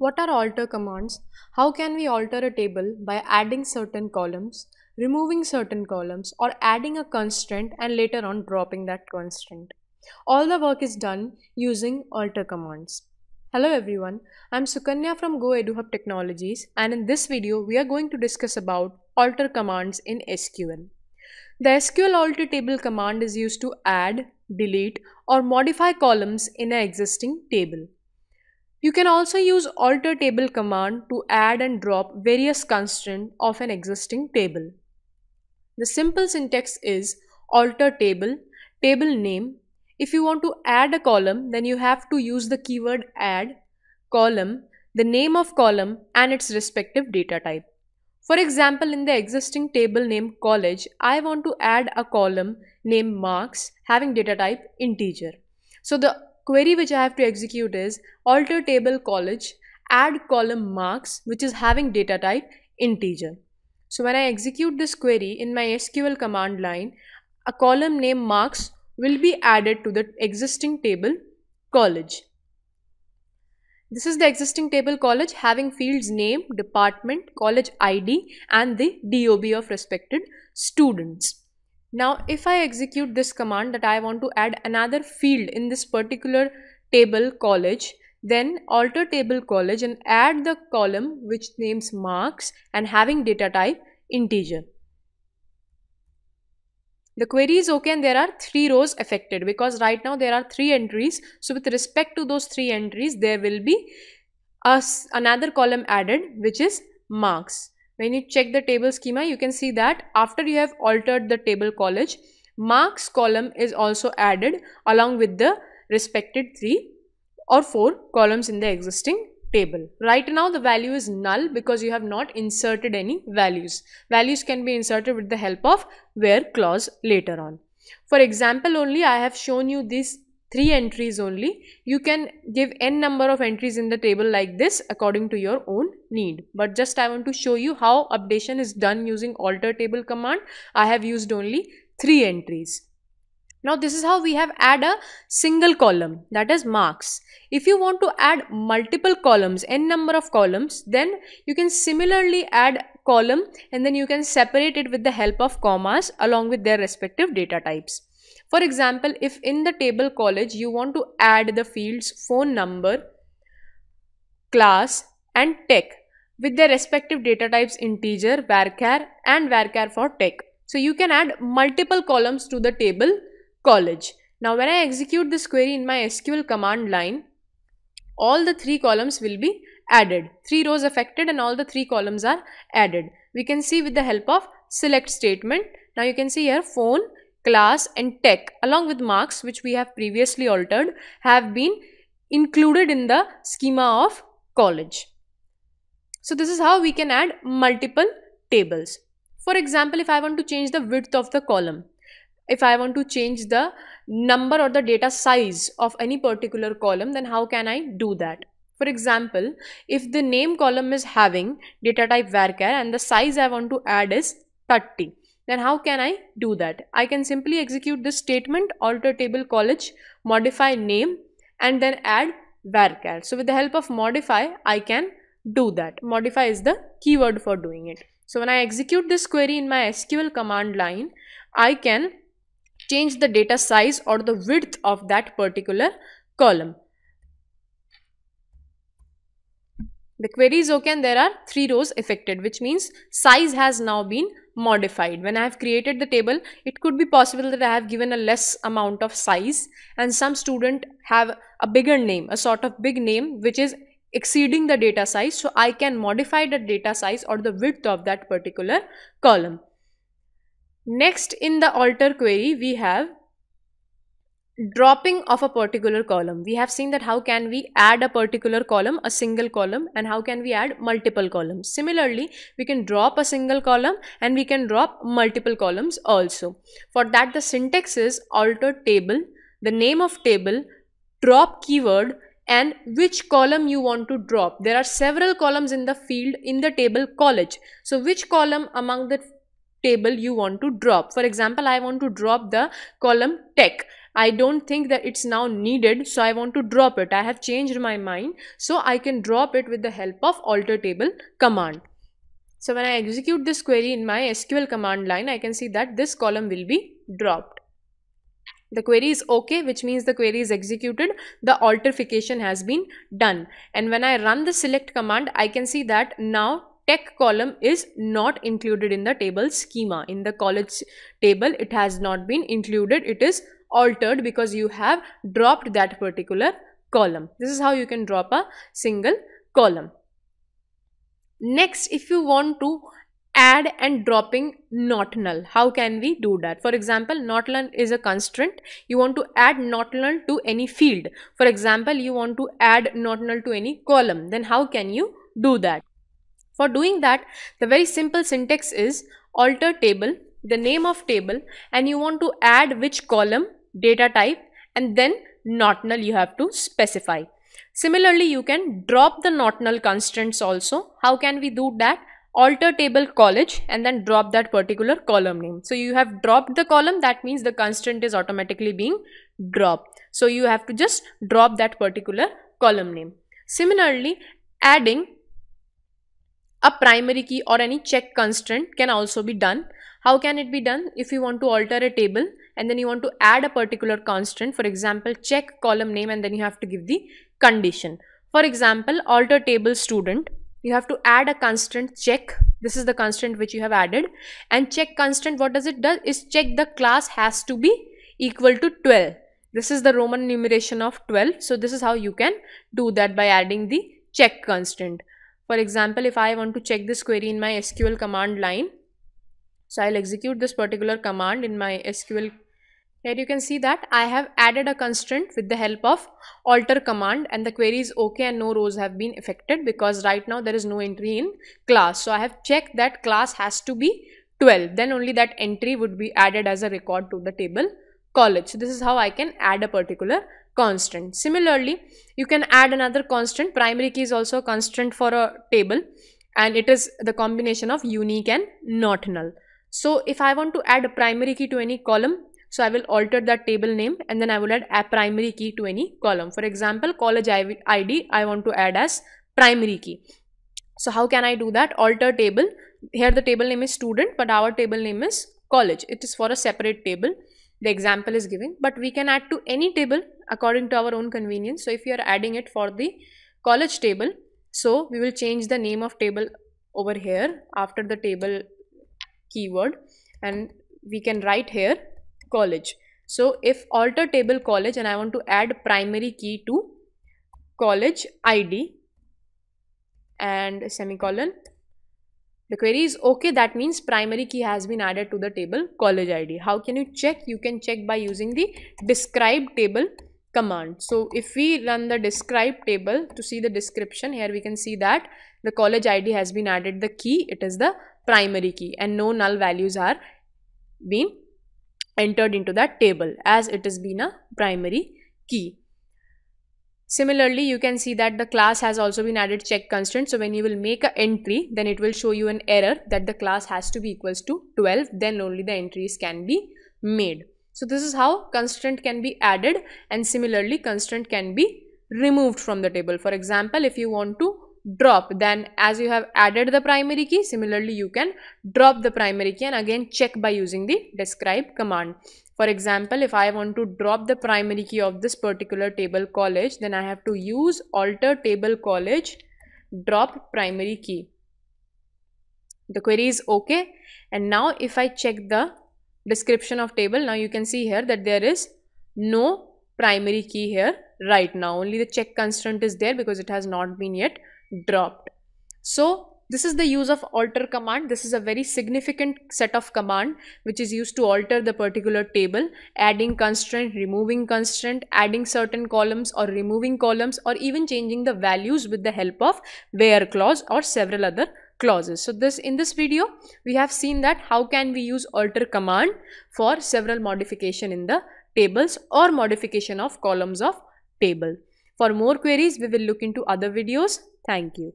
What are alter commands? How can we alter a table by adding certain columns, removing certain columns or adding a constraint and later on dropping that constraint. All the work is done using alter commands. Hello everyone, I'm Sukanya from GoEduHub Technologies and in this video we are going to discuss about alter commands in SQL. The SQL alter table command is used to add, delete or modify columns in an existing table. You can also use alter table command to add and drop various constraints of an existing table. The simple syntax is alter table, table name. If you want to add a column, then you have to use the keyword add, column, the name of column and its respective data type. For example, in the existing table named college, I want to add a column named marks having data type integer. So the query which I have to execute is alter table college add column marks which is having data type integer. So when I execute this query in my SQL command line, a column name marks will be added to the existing table college. This is the existing table college having fields name, department, college ID and the DOB of respected students. Now if I execute this command that I want to add another field in this particular table college, then alter table college and add the column which names marks and having data type integer. The query is okay and there are three rows affected because right now there are three entries. So with respect to those three entries, there will be a, another column added which is marks. When you check the table schema, you can see that after you have altered the table college, marks column is also added along with the respected 3 or 4 columns in the existing table. Right now the value is null because you have not inserted any values. Values can be inserted with the help of where clause later on. For example only I have shown you these three entries only you can give n number of entries in the table like this according to your own need but just i want to show you how updation is done using alter table command i have used only three entries now this is how we have add a single column that is marks. If you want to add multiple columns, n number of columns, then you can similarly add column and then you can separate it with the help of commas along with their respective data types. For example, if in the table college you want to add the fields phone number, class and tech with their respective data types integer, varchar and varchar for tech. So you can add multiple columns to the table college. Now when I execute this query in my SQL command line, all the three columns will be added. Three rows affected and all the three columns are added. We can see with the help of select statement. Now you can see here phone, class and tech along with marks which we have previously altered have been included in the schema of college. So this is how we can add multiple tables. For example, if I want to change the width of the column, if I want to change the number or the data size of any particular column, then how can I do that? For example, if the name column is having data type varchar and the size I want to add is 30. Then how can I do that? I can simply execute this statement, alter table college, modify name, and then add varchar. So with the help of modify, I can do that. Modify is the keyword for doing it. So when I execute this query in my SQL command line, I can change the data size or the width of that particular column. The query is okay and there are three rows affected, which means size has now been modified. When I have created the table, it could be possible that I have given a less amount of size and some student have a bigger name, a sort of big name which is exceeding the data size. So I can modify the data size or the width of that particular column. Next in the alter query, we have dropping of a particular column. We have seen that how can we add a particular column, a single column and how can we add multiple columns. Similarly, we can drop a single column and we can drop multiple columns also. For that the syntax is alter table, the name of table, drop keyword and which column you want to drop. There are several columns in the field in the table college. So which column among the table you want to drop. For example, I want to drop the column tech. I don't think that it's now needed, so I want to drop it. I have changed my mind, so I can drop it with the help of alter table command. So when I execute this query in my SQL command line, I can see that this column will be dropped. The query is okay, which means the query is executed. The alteration has been done. And when I run the select command, I can see that now tech column is not included in the table schema. In the college table, it has not been included. It is altered because you have dropped that particular column. This is how you can drop a single column. Next, if you want to add and dropping not null, how can we do that? For example, not null is a constraint. You want to add not null to any field. For example, you want to add not null to any column. Then how can you do that? For doing that, the very simple syntax is alter table, the name of table and you want to add which column, data type and then not null you have to specify. Similarly, you can drop the not null constraints also. How can we do that? alter table college and then drop that particular column name. So you have dropped the column that means the constant is automatically being dropped. So you have to just drop that particular column name. Similarly adding a primary key or any check constant can also be done. How can it be done? If you want to alter a table and then you want to add a particular constant, for example, check column name and then you have to give the condition. For example, alter table student, you have to add a constant check. This is the constant which you have added and check constant, what does it do is check the class has to be equal to 12. This is the Roman numeration of 12. So this is how you can do that by adding the check constant. For example, if I want to check this query in my SQL command line, so I'll execute this particular command in my SQL. Here you can see that I have added a constraint with the help of alter command and the query is okay and no rows have been affected because right now there is no entry in class. So I have checked that class has to be 12. Then only that entry would be added as a record to the table college. So this is how I can add a particular constant. Similarly, you can add another constant. Primary key is also a constant for a table and it is the combination of unique and not null. So if I want to add a primary key to any column, so I will alter that table name and then I will add a primary key to any column. For example, college ID I want to add as primary key. So how can I do that? Alter table. Here the table name is student but our table name is college. It is for a separate table the example is giving but we can add to any table according to our own convenience so if you are adding it for the college table so we will change the name of table over here after the table keyword and we can write here college so if alter table college and I want to add primary key to college ID and semicolon the query is okay, that means primary key has been added to the table college ID. How can you check? You can check by using the describe table command. So if we run the describe table to see the description here we can see that the college ID has been added the key it is the primary key and no null values are being entered into that table as it has been a primary key. Similarly, you can see that the class has also been added check constant. So when you will make an entry, then it will show you an error that the class has to be equals to 12. Then only the entries can be made. So this is how constant can be added and similarly constant can be removed from the table. For example, if you want to drop then as you have added the primary key similarly you can drop the primary key and again check by using the describe command for example if i want to drop the primary key of this particular table college then i have to use alter table college drop primary key the query is okay and now if i check the description of table now you can see here that there is no primary key here right now only the check constant is there because it has not been yet dropped. So this is the use of alter command. This is a very significant set of command which is used to alter the particular table, adding constraint, removing constraint, adding certain columns or removing columns or even changing the values with the help of where clause or several other clauses. So this in this video we have seen that how can we use alter command for several modification in the tables or modification of columns of table. For more queries, we will look into other videos. Thank you.